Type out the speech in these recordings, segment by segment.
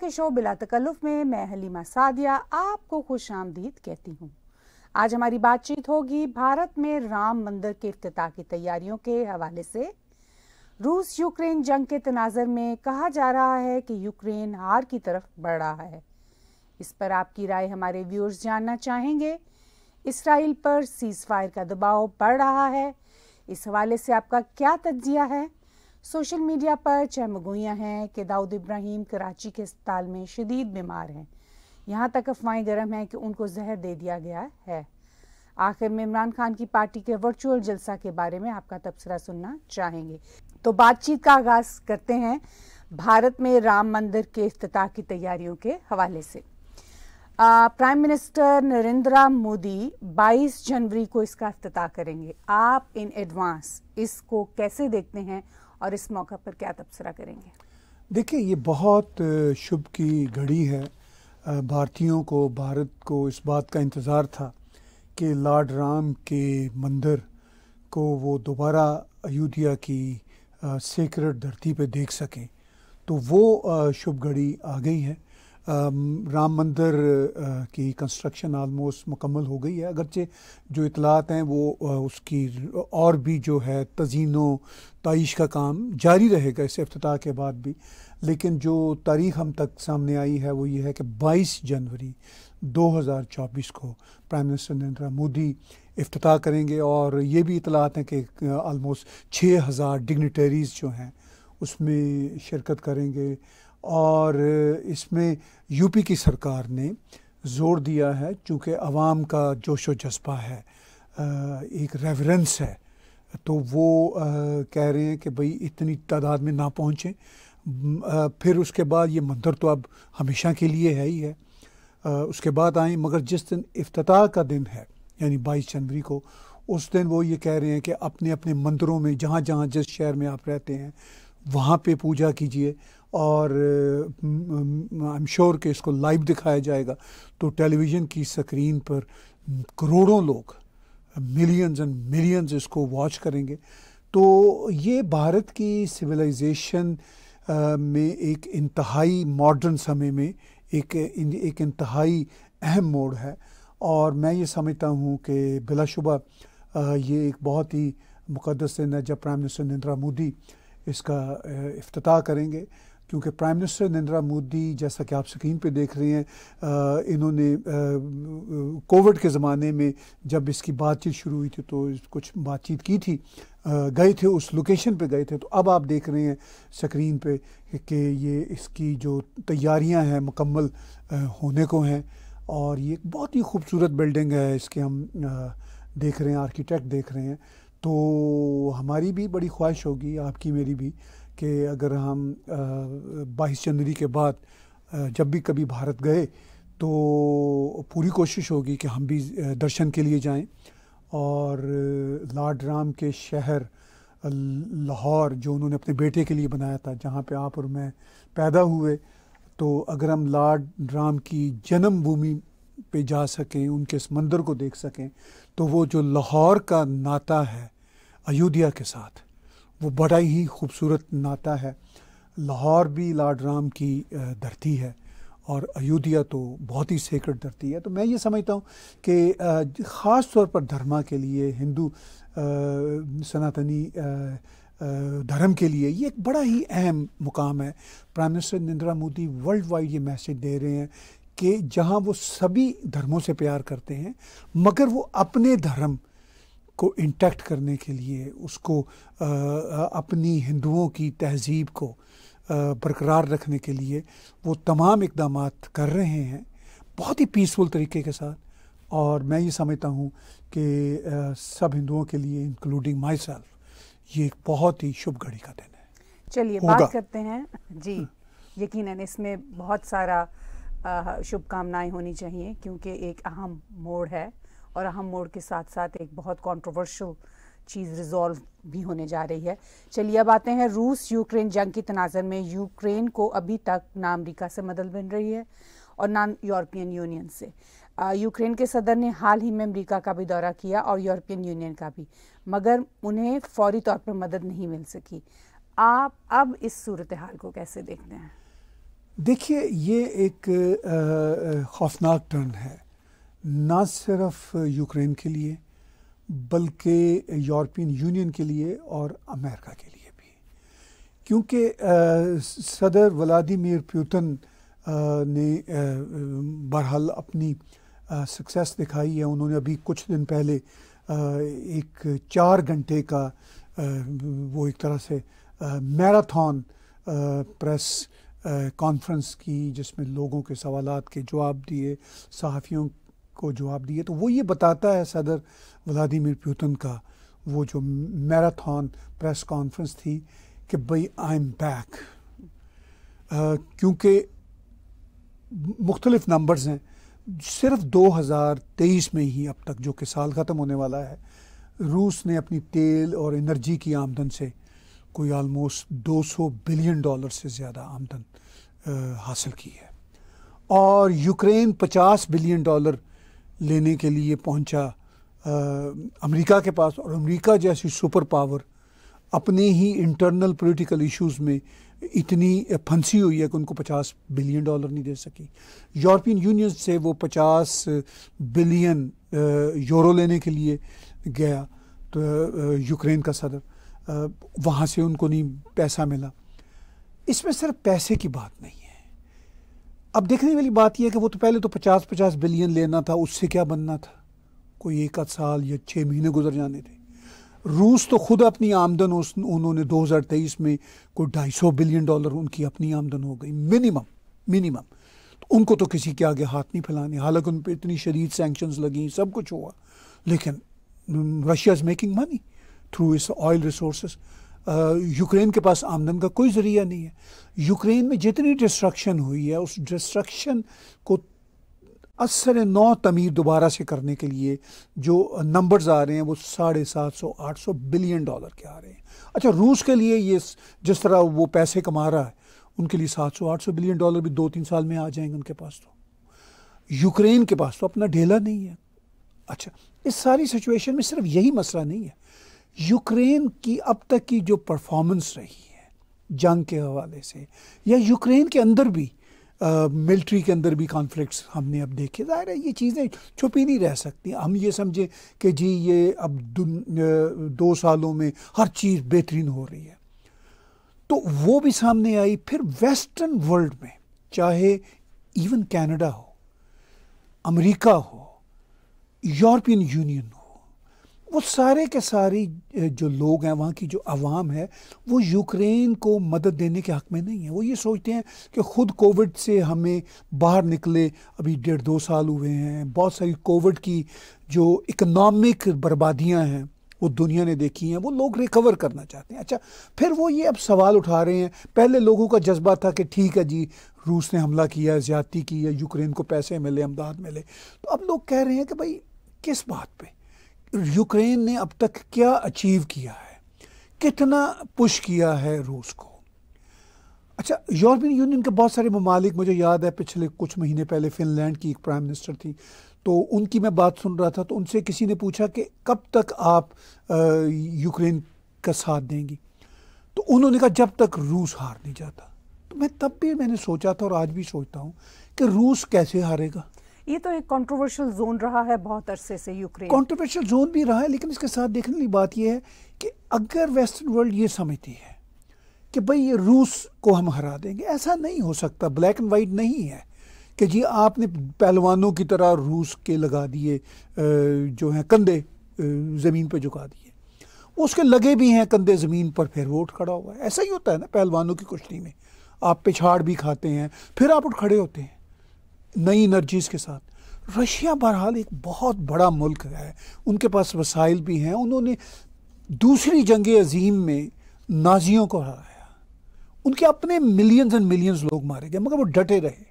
के शो बिला तकल्लुफ में मैं हलीमा सादिया आपको खुश आमदीद कहती हूँ आज हमारी बातचीत होगी भारत में राम मंदिर के अफ्त की तैयारियों के हवाले से रूस यूक्रेन जंग के तनाजर में कहा जा रहा है कि यूक्रेन हार की तरफ बढ़ रहा है इस पर आपकी राय हमारे व्यूअर्स जानना चाहेंगे इसराइल पर सीज फायर का दबाव बढ़ रहा है इस हवाले से आपका क्या तजिया है सोशल मीडिया पर चहमगोइयाँ हैं कि दाऊद इब्राहिम कराची के अस्पताल में शदीद बीमार हैं यहाँ तक अफवाहें गर्म हैं कि उनको जहर दे दिया गया है आखिर में इमरान खान की पार्टी के वर्चुअल जलसा के बारे में आपका तबसरा सुनना चाहेंगे तो बातचीत का आगाज करते हैं भारत में राम मंदिर के अफ्ताह की तैयारियों के हवाले से प्राइम मिनिस्टर नरेंद्र मोदी 22 जनवरी को इसका अफ्ताह करेंगे आप इन एडवांस इसको कैसे देखते हैं और इस मौके पर क्या तबसरा करेंगे देखिए ये बहुत शुभ की घड़ी है भारतीयों को भारत को इस बात का इंतज़ार था कि लाड राम के मंदिर को वो दोबारा अयोध्या की सेक्रेट धरती पे देख सकें तो वो शुभ घड़ी आ गई है राम मंदिर की कंस्ट्रक्शन आलमोस्ट मुकम्मल हो गई है अगरचे जो इतलात हैं वो उसकी और भी जो है तजीनों तइश का काम जारी रहेगा इस अफ्ताह के बाद भी लेकिन जो तारीख हम तक सामने आई है वो ये है कि 22 जनवरी 2024 को प्राइम मिनिस्टर नरेंद्र मोदी अफ्ताह करेंगे और ये भी इतलात हैं कि आलमोस्ट छः हज़ार डिग्निटरीज़ जो हैं उसमें शिरकत करेंगे और इसमें यूपी की सरकार ने जोर दिया है चूँकि आवाम का जोश व जज्बा है एक रेवरेंस है तो वो कह रहे हैं कि भाई इतनी तादाद में ना पहुँचें फिर उसके बाद ये मंदिर तो अब हमेशा के लिए है ही है उसके बाद आए मगर जिस दिन अफ्ताह का दिन है यानी बाईस जनवरी को उस दिन वो ये कह रहे हैं कि अपने अपने मंदिरों में जहाँ जहाँ जिस शहर में आप रहते हैं वहाँ पे पूजा कीजिए और आई एम श्योर कि इसको लाइव दिखाया जाएगा तो टेलीविज़न की स्क्रीन पर करोड़ों लोग मिलियंस एंड मिलियंस इसको वॉच करेंगे तो ये भारत की सिविलाइजेशन में एक इंतहाई मॉडर्न समय में एक एक इंतहाई अहम मोड़ है और मैं ये समझता हूँ कि बिलाशुबा ये एक बहुत ही मुकदस दिन है जब प्राइम मिनिस्टर नरेंद्र मोदी इसका अफ्ताह करेंगे क्योंकि प्राइम मिनिस्टर नरेंद्र मोदी जैसा कि आप स्क्रीन पे देख रहे हैं इन्होंने कोविड के ज़माने में जब इसकी बातचीत शुरू हुई थी तो कुछ बातचीत की थी गए थे उस लोकेशन पे गए थे तो अब आप देख रहे हैं स्क्रीन पे कि ये इसकी जो तैयारियां हैं मुकम्मल होने को हैं और ये बहुत ही खूबसूरत बिल्डिंग है इसके हम देख रहे हैं आर्किटेक्ट देख रहे हैं तो हमारी भी बड़ी ख्वाहिश होगी आपकी मेरी भी कि अगर हम बाईस जनवरी के बाद जब भी कभी भारत गए तो पूरी कोशिश होगी कि हम भी दर्शन के लिए जाएं और लाड राम के शहर लाहौर जो उन्होंने अपने बेटे के लिए बनाया था जहाँ पे आप और मैं पैदा हुए तो अगर हम लाड राम की जन्मभूमि पे जा सकें उनके समंदर को देख सकें तो वो जो लाहौर का नाता है अयोध्या के साथ वो बड़ा ही खूबसूरत नाता है लाहौर भी लाड राम की धरती है और अयोध्या तो बहुत ही सेक्रेट धरती है तो मैं ये समझता हूँ कि ख़ास तौर पर धर्मा के लिए हिंदू सनातनी धर्म के लिए ये एक बड़ा ही अहम मुकाम है prime minister Narendra Modi world wide ये मैसेज दे रहे हैं कि जहाँ वो सभी धर्मों से प्यार करते हैं मगर वो अपने धर्म को इंटैक्ट करने के लिए उसको आ, अपनी हिंदुओं की तहजीब को बरकरार रखने के लिए वो तमाम इकदाम कर रहे हैं बहुत ही पीसफुल तरीके के साथ और मैं ये समझता हूँ कि सब हिंदुओं के लिए इंक्लूडिंग माई सेल्फ ये एक बहुत ही शुभ घड़ी का दिन है चलिए बात करते हैं जी यकीनन इसमें बहुत सारा शुभकामनाएं होनी चाहिए क्योंकि एक अहम मोड़ है और अहम मोड़ के साथ साथ एक बहुत कॉन्ट्रोवर्शल चीज़ रिजॉल्व भी होने जा रही है चलिए अब आते हैं रूस यूक्रेन जंग के तनाजर में यूक्रेन को अभी तक ना अमरीका से मदद मिल रही है और ना यूरोपियन यूनियन से यूक्रेन के सदर ने हाल ही में अमरीका का भी दौरा किया और यूरोपियन यूनियन का भी मगर उन्हें फौरी तौर पर मदद नहीं मिल सकी आप अब इस सूरत हाल को कैसे देखते हैं देखिए ये एक खौफनाक टर्न है ना सिर्फ यूक्रेन के लिए बल्कि यूरोपियन यूनियन के लिए और अमेरिका के लिए भी क्योंकि सदर व्लादिमिर प्यूतन ने बहरहाल अपनी सक्सेस दिखाई है उन्होंने अभी कुछ दिन पहले एक चार घंटे का वो एक तरह से मैराथन प्रेस कॉन्फ्रेंस की जिसमें लोगों के सवालात के जवाब दिए सहाफ़ियों को जवाब दिए तो वो ये बताता है सदर व्लादिमिर पुतिन का वो जो मैराथन प्रेस कॉन्फ्रेंस थी कि भाई आई एम बैक क्योंकि मुख्तलिफ नंबर्स हैं सिर्फ 2023 में ही अब तक जो कि साल ख़त्म होने वाला है रूस ने अपनी तेल और एनर्जी की आमदन से कोई आलमोस्ट 200 बिलियन डॉलर से ज़्यादा आमदन हासिल की है और यूक्रेन 50 बिलियन डॉलर लेने के लिए पहुंचा अमेरिका के पास और अमेरिका जैसी सुपर पावर अपने ही इंटरनल पॉलिटिकल इश्यूज में इतनी फंसी हुई है कि उनको 50 बिलियन डॉलर नहीं दे सकी यूरोपियन यूनियन से वो 50 बिलियन यूरो लेने के लिए गया तो यूक्रेन का सदर वहाँ से उनको नहीं पैसा मिला इसमें सिर्फ पैसे की बात नहीं अब देखने वाली बात यह है कि वो तो पहले तो पचास पचास बिलियन लेना था उससे क्या बनना था कोई एक आध साल या छः महीने गुजर जाने थे रूस तो खुद अपनी आमदन उन्होंने 2023 में कोई ढाई सौ बिलियन डॉलर उनकी अपनी आमदन हो गई मिनिमम मिनिमम तो उनको तो किसी के आगे हाथ नहीं फैलाने हालांकि उन पर इतनी शदीद सेंक्शन लगी सब कुछ हुआ लेकिन Russia is making money through इस ऑयल रिसोर्स यूक्रेन के पास आमदन का कोई ज़रिया नहीं है यूक्रेन में जितनी डिस्ट्रक्शन हुई है उस डिस्ट्रक्शन को असर नौ तमीर दोबारा से करने के लिए जो नंबर्स आ रहे हैं वो साढ़े सात सौ आठ सौ बिलियन डॉलर के आ रहे हैं अच्छा रूस के लिए ये जिस तरह वो पैसे कमा रहा है उनके लिए सात सौ आठ सौ बिलियन डॉलर भी दो तीन साल में आ जाएंगे उनके पास तो यूक्रेन के पास तो अपना ढेला नहीं है अच्छा इस सारी सिचुएशन में सिर्फ यही मसला नहीं है यूक्रेन की अब तक की जो परफॉर्मेंस रही है जंग के हवाले से या यूक्रेन के अंदर भी मिलिट्री के अंदर भी कॉन्फ्लिक्ट्स हमने अब देखे ज़ाहिर है ये चीज़ें छुपी नहीं रह सकती हम ये समझे कि जी ये अब दो सालों में हर चीज़ बेहतरीन हो रही है तो वो भी सामने आई फिर वेस्टर्न वर्ल्ड में चाहे इवन कनाडा हो अमेरिका हो यूरोपियन यूनियन हो वो सारे के सारी जो लोग हैं वहाँ की जो आवाम है वो यूक्रेन को मदद देने के हक़ में नहीं है वो ये सोचते हैं कि ख़ुद कोविड से हमें बाहर निकले अभी डेढ़ दो साल हुए हैं बहुत सारी कोविड की जो इकनॉमिक बर्बादियाँ हैं वो दुनिया ने देखी हैं वो लोग रिकवर करना चाहते हैं अच्छा फिर वो ये अब सवाल उठा रहे हैं पहले लोगों का जज्बा था कि ठीक है जी रूस ने हमला किया ज्यादती की है यूक्रेन को पैसे मिले अमदाद मिले तो अब लोग कह रहे हैं कि भाई किस बात पर यूक्रेन ने अब तक क्या अचीव किया है कितना पुश किया है रूस को अच्छा यूरोपियन यूनियन के बहुत सारे ममालिक मुझे याद है पिछले कुछ महीने पहले फिनलैंड की एक प्राइम मिनिस्टर थी तो उनकी मैं बात सुन रहा था तो उनसे किसी ने पूछा कि कब तक आप यूक्रेन का साथ देंगी तो उन्होंने कहा जब तक रूस हार नहीं जाता तो मैं तब भी मैंने सोचा था और आज भी सोचता हूँ कि रूस कैसे हारेगा ये तो एक कंट्रोवर्शियल जोन रहा है बहुत अरसे से यूक्रेन कंट्रोवर्शियल जोन भी रहा है लेकिन इसके साथ देखने वाली बात यह है कि अगर वेस्टर्न वर्ल्ड ये समझती है कि भाई ये रूस को हम हरा देंगे ऐसा नहीं हो सकता ब्लैक एंड वाइट नहीं है कि जी आपने पहलवानों की तरह रूस के लगा दिए जो हैं कंधे ज़मीन पर झुका दिए उसके लगे भी हैं कंधे ज़मीन पर फिर वो उठ खड़ा हुआ है ऐसा ही होता है ना पहलवानों की कुश्ती में आप पिछाड़ भी खाते हैं फिर आप उठ खड़े होते हैं नई एनर्जीज़ के साथ रशिया बहरहाल एक बहुत बड़ा मुल्क है उनके पास वसाइल भी हैं उन्होंने दूसरी जंग अजीम में नाजियों को हराया उनके अपने मिलियंस एंड मिलियंस लोग मारे गए मगर वो डटे रहे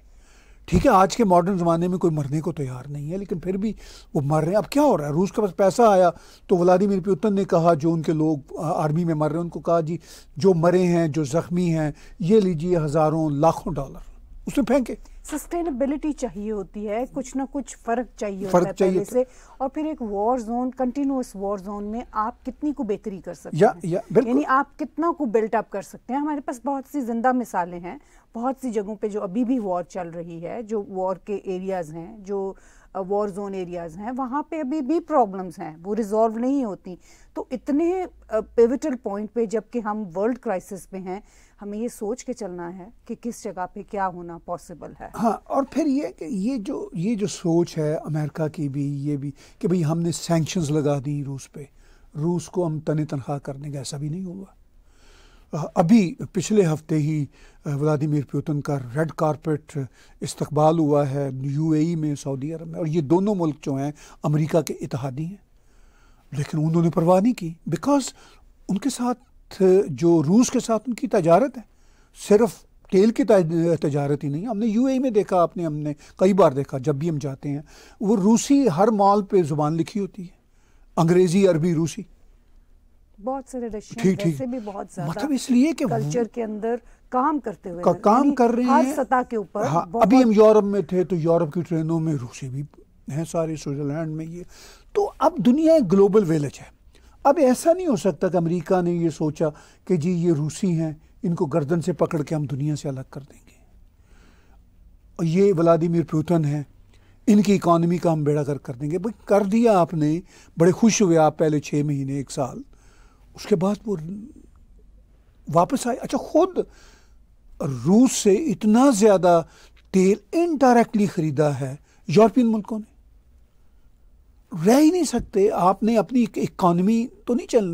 ठीक है आज के मॉडर्न ज़माने में कोई मरने को तैयार तो नहीं है लेकिन फिर भी वो मर रहे हैं अब क्या हो रहा है रूस के पास पैसा आया तो व्लादिमिर पुतिन ने कहा जो उनके लोग आर्मी में मर रहे हैं उनको कहा जी जो मरे हैं जो ज़ख्मी हैं ये लीजिए हज़ारों लाखों डॉलर उसने फेंके सस्टेनेबिलिटी चाहिए होती है कुछ ना कुछ फर्क चाहिए फर्क होता है चाहिए पहले से और फिर एक war zone continuous war zone में आप कितनी को बेहतरी कर सकते या, हैं या, यानी आप कितना को बिल्ट अप कर सकते हैं हमारे पास बहुत सी जिंदा मिसालें हैं बहुत सी जगहों पे जो अभी भी वॉर चल रही है जो वॉर के एरियाज हैं जो वॉर जोन एरियाज हैं वहाँ पे अभी भी प्रॉब्लम्स हैं वो रिजॉल्व नहीं होती तो इतने पिविटल पॉइंट पे जबकि हम वर्ल्ड क्राइसिस पे हैं हमें ये सोच के चलना है कि किस जगह पे क्या होना पॉसिबल है हाँ और फिर ये कि ये जो ये जो सोच है अमेरिका की भी ये भी कि भाई हमने सेंक्शन लगा दी रूस पे रूस को हम तन तनख्वाह करने का ऐसा भी नहीं हुआ अभी पिछले हफ्ते ही व्लादिमिर पुतिन का रेड कारपेट इस्तकबाल हुआ है यूएई में सऊदी अरब में और ये दोनों मुल्क जो हैं अमेरिका के इतिहादी हैं लेकिन उन्होंने परवाह नहीं की बिकॉज उनके साथ जो रूस के साथ उनकी तजारत है सिर्फ तेल की तजारत ही नहीं हमने यूएई e में देखा आपने हमने कई बार देखा जब भी हम जाते हैं वो रूसी हर मॉल पे जुबान लिखी होती है अंग्रेज़ी अरबी रूसी बहुत सारे ठीक ठीक मतलब इसलिए कि कल्चर के अंदर काम करते हुए का, काम कर रहे हैं सतह के ऊपर हाँ, अभी हम यूरोप में थे तो यूरोप की ट्रेनों में रूसी भी हैं सारे स्विट्जरलैंड में ये तो अब दुनिया एक ग्लोबल विलेज है अब ऐसा नहीं हो सकता कि अमेरिका ने ये सोचा कि जी ये रूसी हैं इनको गर्दन से पकड़ के हम दुनिया से अलग कर देंगे ये व्लादिमिर पुतिन हैं इनकी इकॉनमी का हम बेड़ा कर कर देंगे भाई कर दिया आपने बड़े खुश हुए आप पहले छः महीने एक साल उसके बाद वो वापस आए अच्छा खुद रूस से इतना ज़्यादा तेल इनडायरेक्टली ख़रीदा है यूरोपियन मुल्कों ने रह ही नहीं सकते आपने अपनी इकॉनमी तो नहीं चल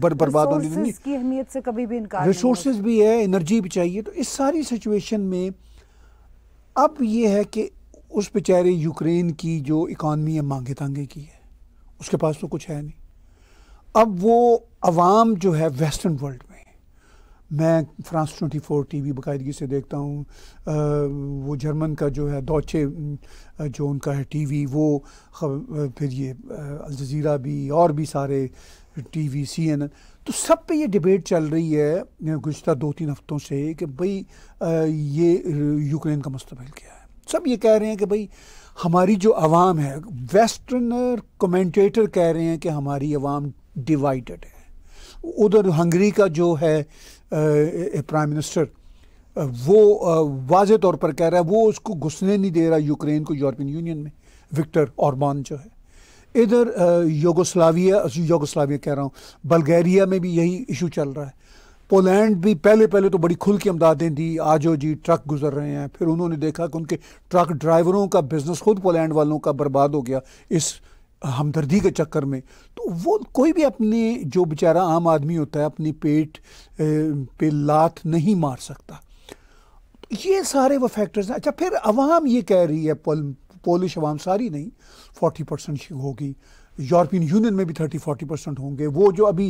बर, बर्बाद होने देनी की अहमियत से कभी भी इनकार रिसोर्सेज भी है एनर्जी भी चाहिए तो इस सारी सिचुएशन में अब ये है कि उस बेचारे यूक्रेन की जो इकॉनमी है मांगे तांगे की है उसके पास तो कुछ है नहीं अब वो आवाम जो है वेस्टर्न वर्ल्ड मैं फ्रांस 24 टीवी बाकायदगी से देखता हूँ वो जर्मन का जो है दौचे जो उनका है टीवी वो फिर ये अलजीरा भी और भी सारे टीवी सीएनएन तो सब पे ये डिबेट चल रही है गुज्तर दो तीन हफ्तों से कि भाई ये यूक्रेन का मुस्तबिल क्या है सब ये कह रहे हैं कि भाई हमारी जो आवाम है वेस्टर्नर कमेंटेटर कह रहे हैं कि हमारी आवाम डिवाइडेड है उधर हंगरी का जो है आ, प्राइम मिनिस्टर वो वाज तौर पर कह रहा है वो उसको घुसने नहीं दे रहा यूक्रेन को यूरोपियन यूनियन में विक्टर औरबान जो है इधर योगोस्लाविया योगोस्लाविया कह रहा हूँ बल्गेरिया में भी यही इशू चल रहा है पोलैंड भी पहले पहले तो बड़ी खुल की अमदादें दी आजो जी ट्रक गुजर रहे हैं फिर उन्होंने देखा कि उनके ट्रक ड्राइवरों का बिज़नेस खुद पोलैंड वालों का बर्बाद हो गया इस हमदर्दी के चक्कर में तो वो कोई भी अपने जो बेचारा आम आदमी होता है अपने पेट पे लात नहीं मार सकता ये सारे वो फैक्टर्स हैं अच्छा फिर अवाम ये कह रही है पोलिश अवाम सारी नहीं फोर्टी परसेंट होगी यूरोपियन यूनियन में भी थर्टी फोर्टी परसेंट होंगे वो जो अभी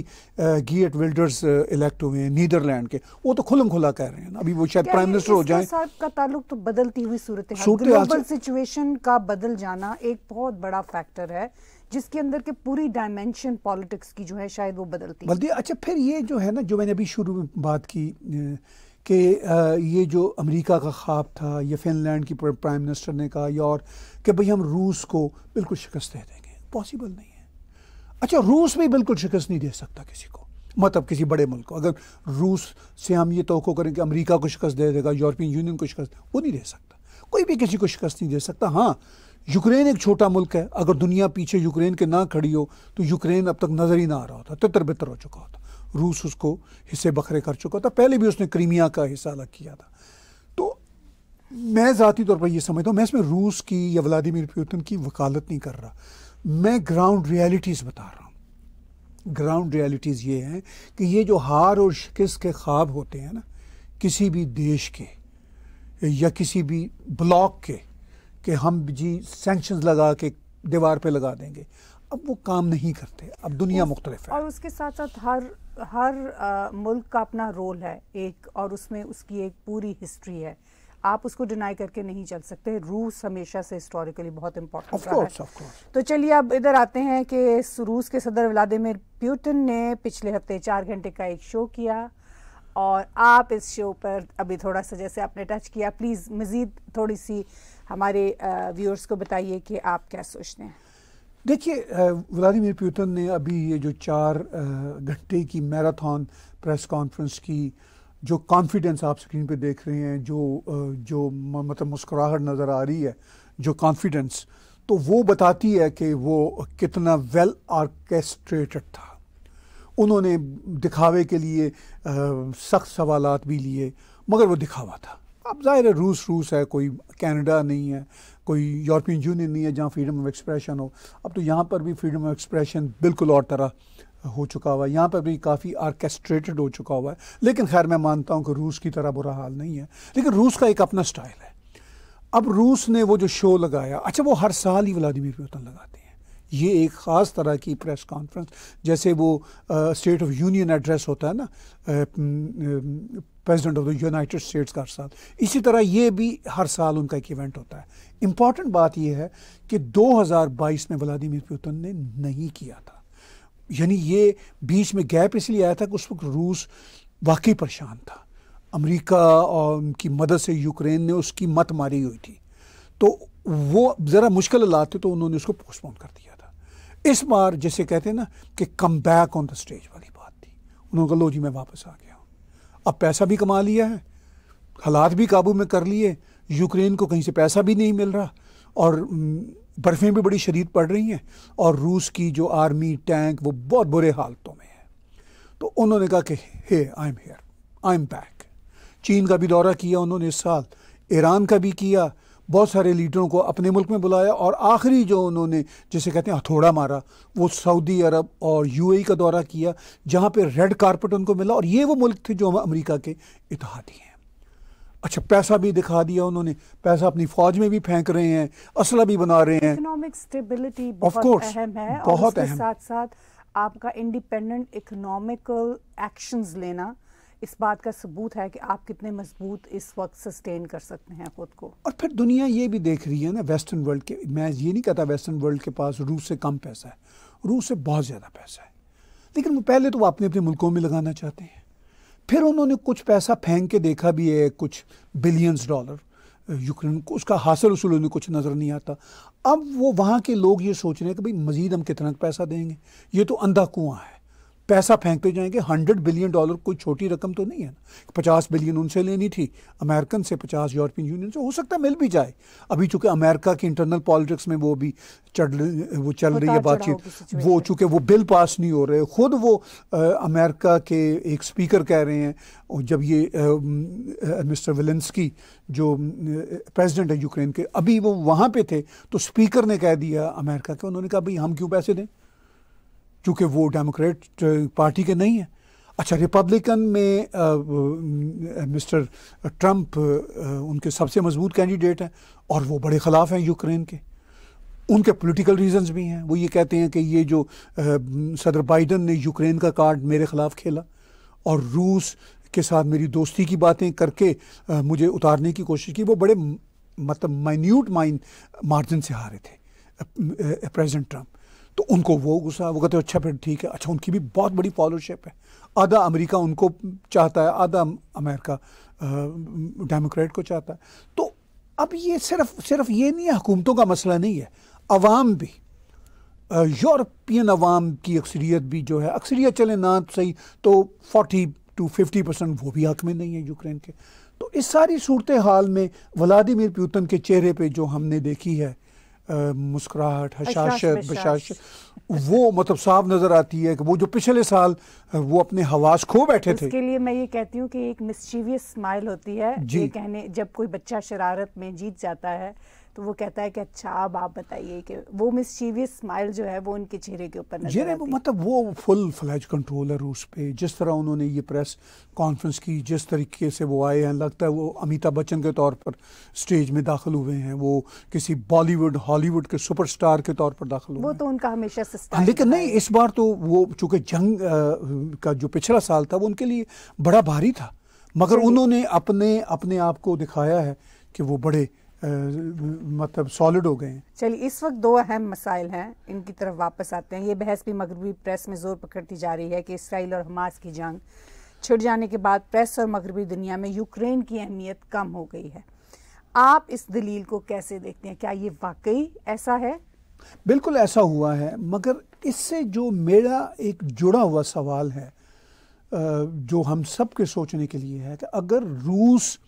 गी विल्डर्स इलेक्ट हुए हैं नीदरलैंड के वो तो खुलम खुला कह रहे हैं अभी वो शायद प्राइम मिनिस्टर हो जाए साहब का ताल्लुक तो बदलती हुई सूरत ग्लोबल हाँ, सिचुएशन का बदल जाना एक बहुत बड़ा फैक्टर है जिसके अंदर के पूरी डायमेंशन पॉलिटिक्स की जो है शायद वो बदलती है अच्छा फिर ये जो है ना जो मैंने अभी शुरू में बात की कि ये जो अमेरिका का ख्वाब था या फिनलैंड की प्राइम मिनिस्टर ने कहा या और कि भाई हम रूस को बिल्कुल शिकस्त दे देंगे पॉसिबल नहीं है अच्छा रूस भी बिल्कुल शिकस्त नहीं दे सकता किसी को मतलब किसी बड़े मुल्क को अगर रूस से हम ये तो करें कि अमरीका को शिकस्त दे देगा यूरोपियन यूनियन को शिकस्त वो नहीं दे सकता कोई भी किसी को शिकस्त नहीं दे सकता हाँ यूक्रेन एक छोटा मुल्क है अगर दुनिया पीछे यूक्रेन के ना खड़ी हो तो यूक्रेन अब तक नज़र ही ना आ रहा होता तितर बितर हो चुका होता रूस उसको हिस्से बखरे कर चुका था पहले भी उसने क्रीमिया का हिस्सा अलग किया था तो मैं ज़ाती तौर पर यह समझता हूँ मैं इसमें रूस की या व्लादिमिर पुतिन की वकालत नहीं कर रहा मैं ग्राउंड रियलिटीज़ बता रहा हूँ ग्राउंड रियलिटीज़ ये हैं कि ये जो हार और शिकस्त के ख्वाब होते हैं ना किसी भी देश के या किसी भी ब्लॉक के कि हम जी सेंक्शन लगा के दीवार पे लगा देंगे अब वो काम नहीं करते अब दुनिया मुख्तलिफ है और उसके साथ साथ हर हर आ, मुल्क का अपना रोल है एक और उसमें उसकी एक पूरी हिस्ट्री है आप उसको डिनाई करके नहीं चल सकते रूस हमेशा से हिस्टोरिकली बहुत इंपॉर्टेंट रहा है तो चलिए अब इधर आते हैं कि रूस के सदर व्लादिमिर प्यूटिन ने पिछले हफ्ते चार घंटे का एक शो किया और आप इस शो पर अभी थोड़ा सा जैसे आपने टच किया प्लीज़ मज़ीद थोड़ी सी हमारे व्यूअर्स को बताइए कि आप क्या सोचते हैं देखिए व्लादिमिर पुतिन ने अभी ये जो चार घंटे की मैराथन प्रेस कॉन्फ्रेंस की जो कॉन्फिडेंस आप स्क्रीन पे देख रहे हैं जो जो मतलब मुस्कुराहट नज़र आ रही है जो कॉन्फिडेंस तो वो बताती है कि वो कितना वेल आर्केस्ट्रेटेड था उन्होंने दिखावे के लिए सख्त सवाल भी लिए मगर वो दिखावा था अब जाहिर है रूस रूस है कोई कनाडा नहीं है कोई यूरोपियन यूनियन नहीं है जहाँ फ्रीडम ऑफ एक्सप्रेशन हो अब तो यहाँ पर भी फ्रीडम ऑफ एक्सप्रेशन बिल्कुल और तरह हो चुका हुआ है यहाँ पर भी काफ़ी आर्केस्ट्रेटेड हो चुका हुआ है लेकिन खैर मैं मानता हूँ कि रूस की तरह बुरा हाल नहीं है लेकिन रूस का एक अपना स्टाइल है अब रूस ने वो जो शो लगाया अच्छा वो हर साल ही व्लादिमिर पुतिन लगाते हैं ये एक ख़ास तरह की प्रेस कॉन्फ्रेंस जैसे वो स्टेट ऑफ यूनियन एड्रेस होता है ना president of the United States का हर साल इसी तरह ये भी हर साल उनका एक इवेंट होता है इम्पॉर्टेंट बात यह है कि 2022 में व्लादिमीर पुतिन ने नहीं किया था यानी ये बीच में गैप इसलिए आया था कि उस वक्त रूस वाकई परेशान था अमेरिका और उनकी मदद से यूक्रेन ने उसकी मत मारी हुई थी तो वो ज़रा मुश्किल लाते तो उन्होंने उसको पोस्टपोन कर दिया था इस बार जैसे कहते हैं ना कि come back on the stage वाली बात थी उन्होंने कहा लो जी मैं वापस आ गया हूँ अब पैसा भी कमा लिया है हालात भी काबू में कर लिए यूक्रेन को कहीं से पैसा भी नहीं मिल रहा और बर्फ़ें भी बड़ी शदीद पड़ रही हैं और रूस की जो आर्मी टैंक वो बहुत बुरे हालतों में है तो उन्होंने कहा कि hey I am here I am back चीन का भी दौरा किया उन्होंने इस साल ईरान का भी किया बहुत सारे लीडरों को अपने मुल्क में बुलाया और आखिरी जो उन्होंने जिसे कहते हैं हथौड़ा मारा वो सऊदी अरब और यूएई का दौरा किया जहाँ पर रेड कारपेट उनको मिला और ये वो मुल्क थे जो अमेरिका के इतिहादी हैं अच्छा पैसा भी दिखा दिया उन्होंने पैसा अपनी फौज में भी फेंक रहे हैं असला भी बना रहे हैं इकोनॉमिक स्टेबिलिटी बहुत अहम है बहुत और उसके साथ साथ आपका इंडिपेंडेंट इकोनॉमिकल एक्शंस लेना इस बात का सबूत है कि आप कितने मजबूत इस वक्त सस्टेन कर सकते हैं खुद को और फिर दुनिया ये भी देख रही है ना वेस्टर्न वर्ल्ड के मैं ये नहीं कहता वेस्टर्न वर्ल्ड के पास रूस से कम पैसा है रूस से बहुत ज़्यादा पैसा है लेकिन वो पहले तो वो अपने अपने मुल्कों में लगाना चाहते हैं फिर उन्होंने कुछ पैसा फेंक के देखा भी है कुछ बिलियंस डॉलर यूक्रेन को उसका हासिल उसूल उन्हें कुछ नज़र नहीं आता अब वो वहाँ के लोग ये सोच रहे हैं कि भाई मज़ीद हम कितना पैसा देंगे ये तो अंधा कुआं है पैसा फेंकते जाएंगे हंड्रेड बिलियन डॉलर कोई छोटी रकम तो नहीं है ना पचास बिलियन उनसे लेनी थी अमेरिकन से पचास यूरोपियन यूनियन से हो सकता है मिल भी जाए अभी चूंकि अमेरिका की इंटरनल पॉलिटिक्स में वो भी चढ़ वो चल रही है बातचीत वो चूंकि वो बिल पास नहीं हो रहे खुद वो आ, अमेरिका के एक स्पीकर कह रहे हैं और जब ये मिस्टर विलेंसकी जो प्रेसिडेंट है यूक्रेन के अभी वो वहाँ पे थे तो स्पीकर ने कह दिया अमेरिका के उन्होंने कहा भाई हम क्यों पैसे दें चूँकि वो डेमोक्रेट पार्टी के नहीं हैं अच्छा रिपब्लिकन में आ, मिस्टर ट्रंप उनके सबसे मजबूत कैंडिडेट हैं और वो बड़े ख़िलाफ़ हैं यूक्रेन के उनके पॉलिटिकल रीजंस भी हैं वो ये कहते हैं कि ये जो आ, सदर बाइडन ने यूक्रेन का कार्ड मेरे ख़िलाफ़ खेला और रूस के साथ मेरी दोस्ती की बातें करके आ, मुझे उतारने की कोशिश की वो बड़े मतलब माइन्यूट माइन मार्जिन से हारे थे प्रेजिडेंट ट्रंप तो उनको वो गुस्सा वो कहते हो अच्छा फिर ठीक है अच्छा उनकी भी बहुत बड़ी फॉलोशिप है आधा अमेरिका उनको चाहता है आधा अमेरिका डेमोक्रेट को चाहता है तो अब ये सिर्फ सिर्फ ये नहीं है हुकूमतों का मसला नहीं है अवाम भी यूरोपियन अवाम की अक्सरियत भी जो है अक्सरियत चले ना तो सही तो फोटी टू फिफ्टी परसेंट वो भी हक में नहीं है यूक्रेन के तो इस सारी सूरत हाल में व्लादिमिर प्यूतन के चेहरे पर जो हमने देखी है मुस्कुराहट हशाशत बशाश वो मतलब साफ नज़र आती है कि वो जो पिछले साल वो अपने हवास खो बैठे थे इसके लिए मैं ये कहती हूँ कि एक मिस्चीवियस स्माइल होती है जी कहने जब कोई बच्चा शरारत में जीत जाता है तो वो कहता है कि अच्छा अब आप बताइए कि वो मिसचीवियस स्माइल जो है वो उनके चेहरे के ऊपर नजर है मतलब वो फुल फ्लैज कंट्रोल है रूस पे जिस तरह उन्होंने ये प्रेस कॉन्फ्रेंस की जिस तरीके से वो आए हैं लगता है वो अमिताभ बच्चन के तौर पर स्टेज में दाखिल हुए हैं वो किसी बॉलीवुड हॉलीवुड के सुपरस्टार के तौर पर दाखिल हुए वो तो उनका हमेशा सिस्टम लेकिन नहीं इस बार तो वो चूँकि जंग का जो पिछला साल था वो उनके लिए बड़ा भारी था मगर उन्होंने अपने अपने आप को दिखाया है कि वो बड़े मतलब सॉलिड हो गए हैं चलिए इस वक्त दो अहम मसाइल हैं इनकी तरफ वापस आते हैं ये बहस भी मगरबी प्रेस में जोर पकड़ती जा रही है कि इसराइल और हमास की जंग छिड़ जाने के बाद प्रेस और मगरबी दुनिया में यूक्रेन की अहमियत कम हो गई है आप इस दलील को कैसे देखते हैं क्या ये वाकई ऐसा है बिल्कुल ऐसा हुआ है मगर इससे जो मेरा एक जुड़ा हुआ सवाल है जो हम सब के सोचने के लिए है कि अगर रूस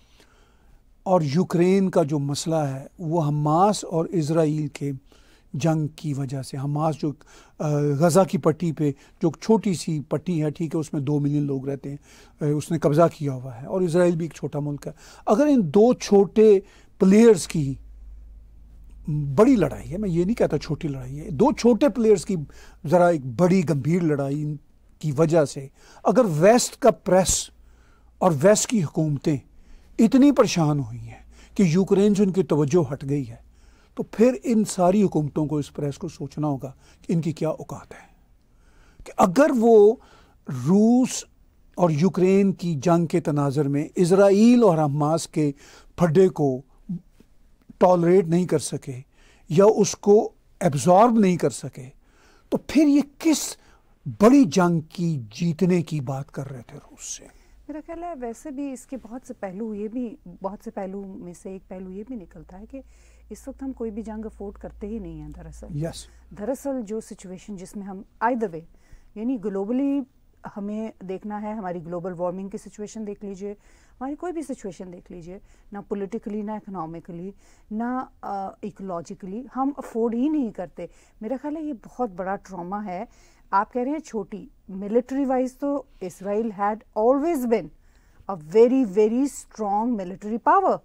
और यूक्रेन का जो मसला है वो हमास और इसराइल के जंग की वजह से हमास जो गज़ा की पट्टी पे जो छोटी सी पट्टी है ठीक है उसमें दो मिलियन लोग रहते हैं उसने कब्ज़ा किया हुआ है और इसराइल भी एक छोटा मुल्क है अगर इन दो छोटे प्लेयर्स की बड़ी लड़ाई है मैं ये नहीं कहता छोटी लड़ाई है दो छोटे प्लेयर्स की ज़रा एक बड़ी गंभीर लड़ाई की वजह से अगर वेस्ट का प्रेस और वेस्ट की हुकूमतें इतनी परेशान हुई हैं कि यूक्रेन से उनकी तवज्जो हट गई है तो फिर इन सारी हुकूमतों को इस प्रेस को सोचना होगा कि इनकी क्या औकात है कि अगर वो रूस और यूक्रेन की जंग के तनाजर में इसराइल और हमास के फड्डे को टॉलरेट नहीं कर सके या उसको एब्जॉर्ब नहीं कर सके तो फिर ये किस बड़ी जंग की जीतने की बात कर रहे थे रूस से मेरा ख्याल है वैसे भी इसके बहुत से पहलू ये भी बहुत से पहलू में से एक पहलू ये भी निकलता है कि इस वक्त हम कोई भी जंग अफोर्ड करते ही नहीं हैं दरअसल yes. दरअसल जो सिचुएशन जिसमें हम आई द वे यानी ग्लोबली हमें देखना है हमारी ग्लोबल वार्मिंग की सिचुएशन देख लीजिए हमारी कोई भी सिचुएशन देख लीजिए ना पॉलिटिकली ना इकोनॉमिकली ना इकोलॉजिकली हम अफोर्ड ही नहीं करते मेरा ख्याल है ये बहुत बड़ा ट्रॉमा है आप कह रहे हैं छोटी मिलिट्री वाइज तो Israel had always been a very very strong military power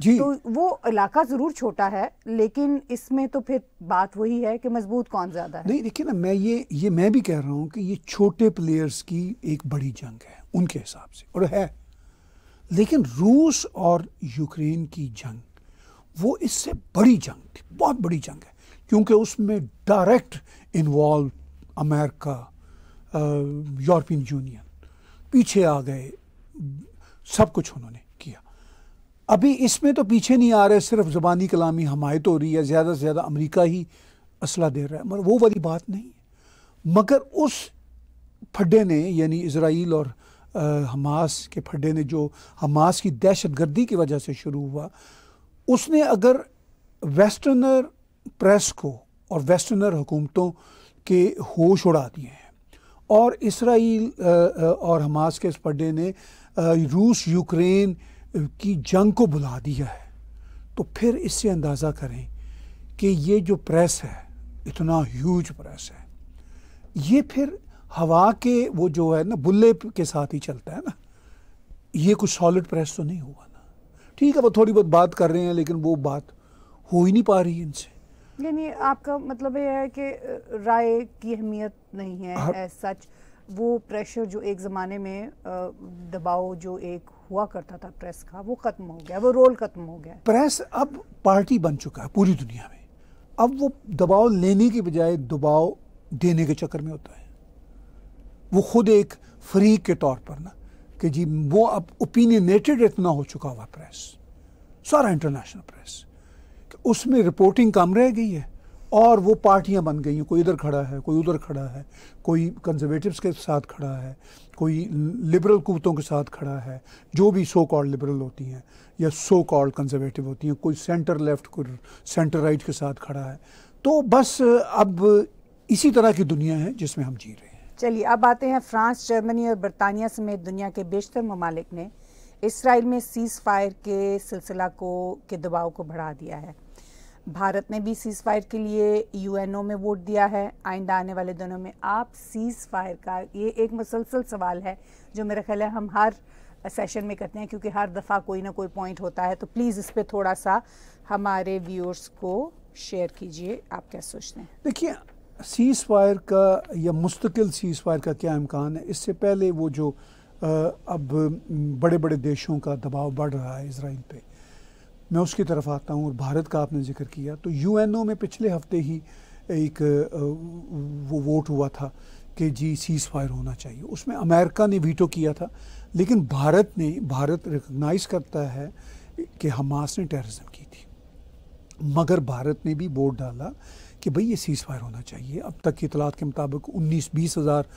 जी तो वो इलाका जरूर छोटा है लेकिन इसमें तो फिर बात वही है कि मजबूत कौन ज्यादा है नहीं देखिए ना मैं ये ये मैं भी कह रहा हूँ कि ये छोटे प्लेयर्स की एक बड़ी जंग है उनके हिसाब से और है लेकिन रूस और यूक्रेन की जंग वो इससे बड़ी जंग थी बहुत बड़ी जंग है क्योंकि उसमें direct involve America European Union पीछे आ गए सब कुछ उन्होंने किया अभी इसमें तो पीछे नहीं आ रहे सिर्फ ज़बानी कलामी हमायत हो रही है ज़्यादा से ज़्यादा अमरीका ही असला दे रहा है मगर वो वाली बात नहीं है मगर उस फड्डे ने यानी इसराइल और आ, हमास के फड्डे ने जो हमास की दहशत गर्दी की वजह से शुरू हुआ उसने अगर वेस्टर्नर प्रेस को और वेस्टर्नर हुकूमतों के होश उड़ा दिए हैं और इसराइल और हमास के इस पड्डे ने रूस यूक्रेन की जंग को बुला दिया है तो फिर इससे अंदाज़ा करें कि ये जो प्रेस है इतना ह्यूज प्रेस है ये फिर हवा के वो जो है ना बुल्ले के साथ ही चलता है ना ये कुछ सॉलिड प्रेस तो नहीं हुआ ना ठीक है वो थोड़ी बहुत बात कर रहे हैं लेकिन वो बात हो ही नहीं पा रही इनसे यानी आपका मतलब यह है कि राय की अहमियत नहीं है एज हाँ। सच वो प्रेशर जो एक ज़माने में दबाव जो एक हुआ करता था प्रेस का वो ख़त्म हो गया वो रोल ख़त्म हो गया प्रेस अब पार्टी बन चुका है पूरी दुनिया में अब वो दबाव लेने के बजाय दबाव देने के चक्कर में होता है वो खुद एक फ्री के तौर पर ना कि जी वो अब ओपिनियनेटेड इतना हो चुका हुआ प्रेस सारा इंटरनेशनल प्रेस उसमें रिपोर्टिंग कम रह गई है और वो पार्टियां बन गई हैं कोई इधर खड़ा है कोई उधर खड़ा है कोई कंजर्वेटिव्स के साथ खड़ा है कोई लिबरल कुतों के साथ खड़ा है जो भी सो कॉल्ड लिबरल होती हैं या सो कॉल्ड कंजर्वेटिव होती हैं कोई सेंटर लेफ्ट कोई सेंटर राइट के साथ खड़ा है तो बस अब इसी तरह की दुनिया है जिसमें हम जी रहे हैं चलिए अब आते हैं फ्रांस जर्मनी और बरतानिया समेत दुनिया के बेशतर ममालिक ने इसराइल में सीज़ फायर के सिलसिला को के दबाव को बढ़ा दिया है भारत ने भी सीज़ फायर के लिए यूएनओ में वोट दिया है आइंदा आने वाले दिनों में आप सीज़ फायर का ये एक मुसलसल सवाल है जो मेरा ख्याल है हम हर सेशन में करते हैं क्योंकि हर दफ़ा कोई ना कोई पॉइंट होता है तो प्लीज़ इस पर थोड़ा सा हमारे व्यूअर्स को शेयर कीजिए आप क्या सोचते हैं देखिए सीज़ फायर का या मुस्तकिल सीज़ फायर का क्या इम्कान है इससे पहले वो जो अब बड़े बड़े देशों का दबाव बढ़ रहा है इसराइल पे मैं उसकी तरफ आता हूँ और भारत का आपने जिक्र किया तो यूएनओ में पिछले हफ्ते ही एक वो वोट हुआ था कि जी सीज़ फायर होना चाहिए उसमें अमेरिका ने वीटो किया था लेकिन भारत ने भारत रिकग्नाइज करता है कि हमास ने टेररिज्म की थी मगर भारत ने भी वोट डाला कि भाई ये सीज़ फायर होना चाहिए अब तक की इतलात के मुताबिक उन्नीस बीस हज़ार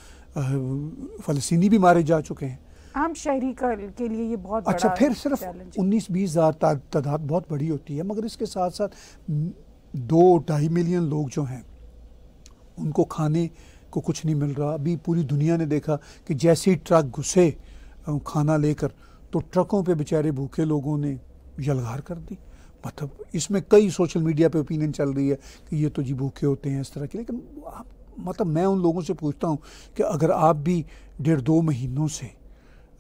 फ़लस्तनी भी मारे जा चुके हैं आम शहरी के लिए ये बहुत अच्छा फिर सिर्फ उन्नीस बीस हज़ार तादाद बहुत बड़ी होती है मगर इसके साथ साथ दो ढाई मिलियन लोग जो हैं उनको खाने को कुछ नहीं मिल रहा अभी पूरी दुनिया ने देखा कि जैसे ही ट्रक घुसे खाना लेकर तो ट्रकों पे बेचारे भूखे लोगों ने यलगार कर दी मतलब इसमें कई सोशल मीडिया पे ओपिनियन चल रही है कि ये तो जी भूखे होते हैं इस तरह के लेकिन आप मतलब मैं उन लोगों से पूछता हूँ कि अगर आप भी डेढ़ दो महीनों से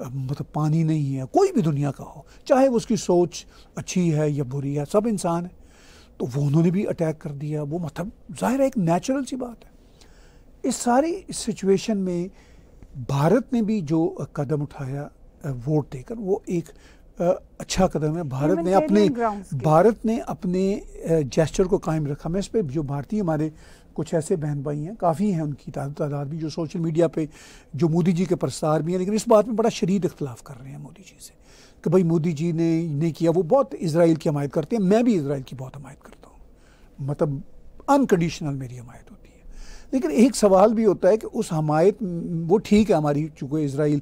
मतलब पानी नहीं है कोई भी दुनिया का हो चाहे उसकी सोच अच्छी है या बुरी है सब इंसान है तो वो उन्होंने भी अटैक कर दिया वो मतलब ज़ाहिर है एक नेचुरल सी बात है इस सारी सिचुएशन में भारत ने भी जो कदम उठाया वोट देकर वो एक अच्छा कदम है भारत ने अपने भारत ने अपने जेस्चर को कायम रखा मैं इस पर जो भारतीय हमारे कुछ ऐसे बहन भाई हैं काफ़ी हैं उनकी तादाद भी जो सोशल मीडिया पे जो मोदी जी के प्रसार भी हैं लेकिन इस बात में बड़ा शरीद इख्तलाफ कर रहे हैं मोदी जी से कि भाई मोदी जी ने नहीं किया वो बहुत इसराइल की हमायत करते हैं मैं भी इसराइल की बहुत हमायत करता हूँ मतलब अनकंडीशनल मेरी हमायत होती है लेकिन एक सवाल भी होता है कि उस हमायत वो ठीक है हमारी चूँकि इसराइल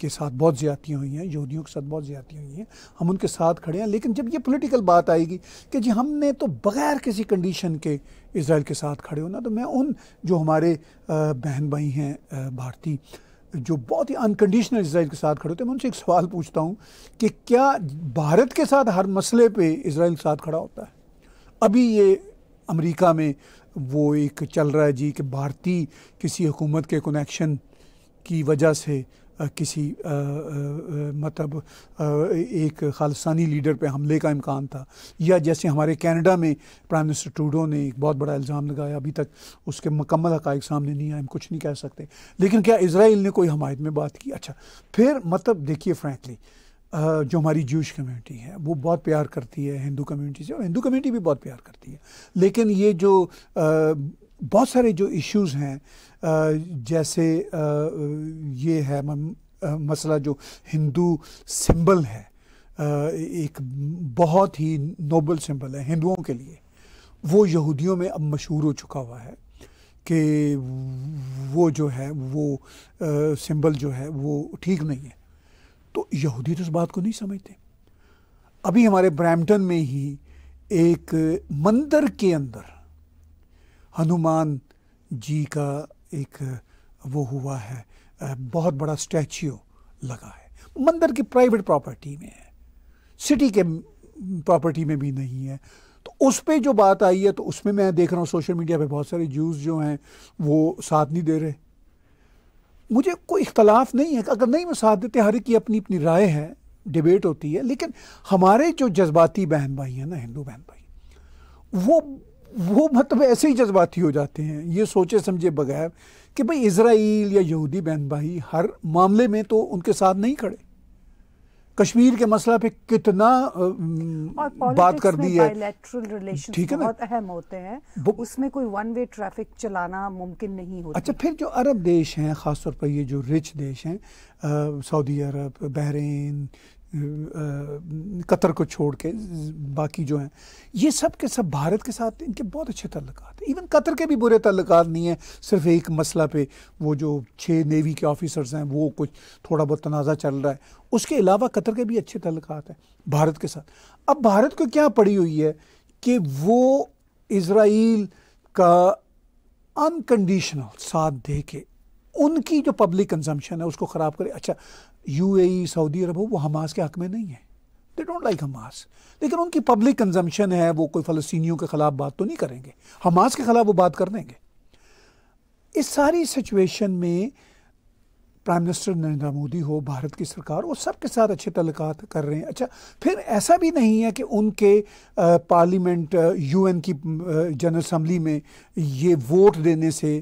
के साथ बहुत ज़्यादियाँ हुई हैं यहूदियों के साथ बहुत ज़्यादतियाँ हुई हैं हम उनके साथ खड़े हैं लेकिन जब ये पोलिटिकल बात आएगी कि जी हमने तो बग़ैर किसी कंडीशन के इसराइल के साथ खड़े होना तो मैं उन जो हमारे बहन भाई हैं भारतीय जो बहुत ही अनकंडीशनल इसराइल के साथ खड़े होते हैं मैं उनसे एक सवाल पूछता हूँ कि क्या भारत के साथ हर मसले पर इसराइल के साथ खड़ा होता है अभी ये अमेरिका में वो एक चल रहा है जी कि भारतीय किसी हुकूमत के कनेक्शन की वजह से किसी आ, आ, मतलब आ, एक खालिस्तानी लीडर पे हमले का इम्कान था या जैसे हमारे कनाडा में प्राइम मिनिस्टर टूडो ने एक बहुत बड़ा इल्ज़ाम लगाया अभी तक उसके मकम्मल हक़ सामने नहीं आए हम कुछ नहीं कह सकते लेकिन क्या इसराइल ने कोई हमायत में बात की अच्छा फिर मतलब देखिए फ्रैंकली जो हमारी जूश कम्युनिटी है वो बहुत प्यार करती है हिंदू कम्युनिटी से और हिंदू कम्युनिटी भी बहुत प्यार करती है लेकिन ये जो बहुत सारे जो इश्यूज हैं जैसे ये है मसला जो हिंदू सिंबल है एक बहुत ही नोबल सिंबल है हिंदुओं के लिए वो यहूदियों में अब मशहूर हो चुका हुआ है कि वो जो है वो सिंबल जो है वो ठीक नहीं है तो यहूदी तो इस बात को नहीं समझते अभी हमारे ब्रैम्पटन में ही एक मंदिर के अंदर हनुमान जी का एक वो हुआ है बहुत बड़ा स्टैच्यू लगा है मंदिर की प्राइवेट प्रॉपर्टी में है सिटी के प्रॉपर्टी में भी नहीं है तो उस पर जो बात आई है तो उसमें मैं देख रहा हूँ सोशल मीडिया पे बहुत सारे जूस जो हैं वो साथ नहीं दे रहे मुझे कोई इख्तलाफ नहीं है अगर नहीं देते हर की अपनी अपनी राय है डिबेट होती है लेकिन हमारे जो जज्बाती बहन भाई हैं ना हिंदू बहन भाई वो वो मतलब ऐसे ही जज्बाती हो जाते हैं ये सोचे समझे बगैर कि भाई इसराइल या यहूदी बहन भाई हर मामले में तो उनके साथ नहीं खड़े कश्मीर के मसला पे कितना बात कर दी है ठीक है बहुत अहम होते हैं उसमें कोई वन वे ट्रैफिक चलाना मुमकिन नहीं होता अच्छा फिर जो अरब देश हैं खासतौर पर ये जो रिच देश हैं सऊदी अरब बहरीन कतर को छोड़ के बाकी जो हैं ये सब के सब भारत के साथ इनके बहुत अच्छे तल्लक हैं इवन कतर के भी बुरे तल्लक नहीं हैं सिर्फ एक मसला पे वो जो छः नेवी के ऑफिसर्स हैं वो कुछ थोड़ा बहुत तनाज़ा चल रहा है उसके अलावा कतर के भी अच्छे तल्लक हैं भारत के साथ अब भारत को क्या पड़ी हुई है कि वो इसराइल का अनकंडीशनल साथ दे के उनकी जो पब्लिक कंजम्पशन है उसको ख़राब करे अच्छा यूएई सऊदी अरब हो वो हमास के हक में नहीं है दे डोंट लाइक हमास लेकिन उनकी पब्लिक कंजम्पशन है वो कोई फ़लस्तियों के ख़िलाफ़ बात तो नहीं करेंगे हमास के ख़िलाफ़ वो बात कर देंगे इस सारी सिचुएशन में प्राइम मिनिस्टर नरेंद्र मोदी हो भारत की सरकार वो सब के साथ अच्छे तलक कर रहे हैं अच्छा फिर ऐसा भी नहीं है कि उनके पार्लियामेंट यूएन की जनरल असम्बली में ये वोट देने से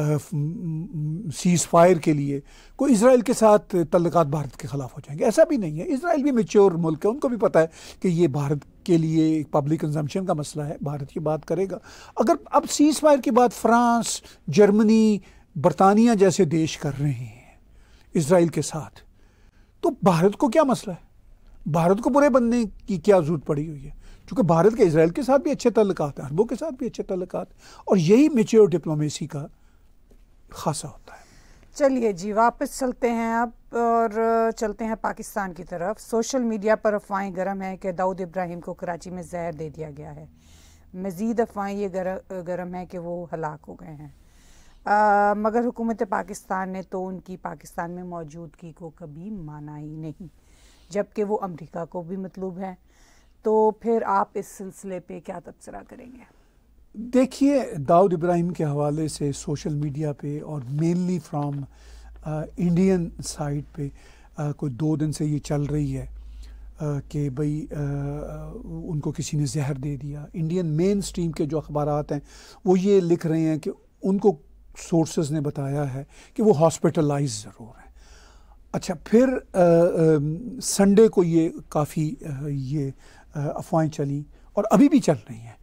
सीज़ फायर के लिए कोई इसराइल के साथ तल्लक भारत के ख़िलाफ़ हो जाएंगे ऐसा भी नहीं है इसराइल भी मेच्योर मुल्क है उनको भी पता है कि ये भारत के लिए एक पब्लिक कंजम्पशन का मसला है भारत की बात करेगा अगर अब सीज़ फायर की बात फ्रांस जर्मनी बरतानिया जैसे देश कर रहे हैं इसराइल के साथ तो भारत को क्या मसला है भारत को बुरे बनने की क्या जरूरत पड़ी हुई है चूँकि भारत के इसराइल के साथ भी अच्छे तल्लक हैं अरबों के साथ भी अच्छे तल्लक और यही मेच्योर डिप्लोमेसी का खासा होता है चलिए जी वापस चलते हैं अब और चलते हैं पाकिस्तान की तरफ सोशल मीडिया पर अफवाहें गर्म हैं कि दाऊद इब्राहिम को कराची में जहर दे दिया गया है मज़ीद अफवाहें ये गर्म हैं कि वो हलाक हो गए हैं आ, मगर हुकूमत पाकिस्तान ने तो उनकी पाकिस्तान में मौजूदगी को कभी माना ही नहीं जबकि वो अमरीका को भी मतलूब हैं तो फिर आप इस सिलसिले पे क्या तबसरा करेंगे देखिए दाऊद इब्राहिम के हवाले से सोशल मीडिया पे और मेनली फ्रॉम इंडियन साइड पे आ, uh, कोई दो दिन से ये चल रही है uh, कि भाई uh, उनको किसी ने जहर दे दिया इंडियन मेन स्ट्रीम के जो अखबार हैं वो ये लिख रहे हैं कि उनको सोर्सेज ने बताया है कि वो हॉस्पिटलाइज ज़रूर हैं अच्छा फिर संडे um, को ये काफ़ी ये अफवाहें चली और अभी भी चल रही हैं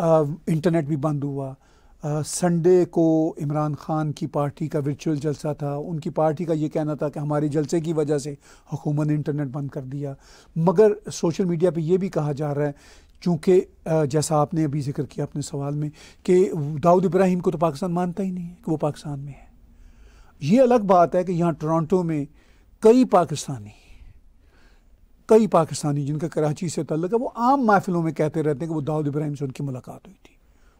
इंटरनेट भी बंद हुआ संडे को इमरान खान की पार्टी का वर्चुअल जलसा था उनकी पार्टी का ये कहना था कि हमारे जलसे की वजह से हुकूमत ने इंटरनेट बंद कर दिया मगर सोशल मीडिया पे ये भी कहा जा रहा है चूँकि जैसा आपने अभी जिक्र किया अपने सवाल में कि दाऊद इब्राहिम को तो पाकिस्तान मानता ही नहीं है कि वो पाकिस्तान में है ये अलग बात है कि यहाँ टोरंटो में कई पाकिस्तानी कई पाकिस्तानी जिनका कराची से तल्लक है वो आम महफिलों में कहते रहते हैं कि वो दाऊद इब्राहिम से उनकी मुलाकात हुई थी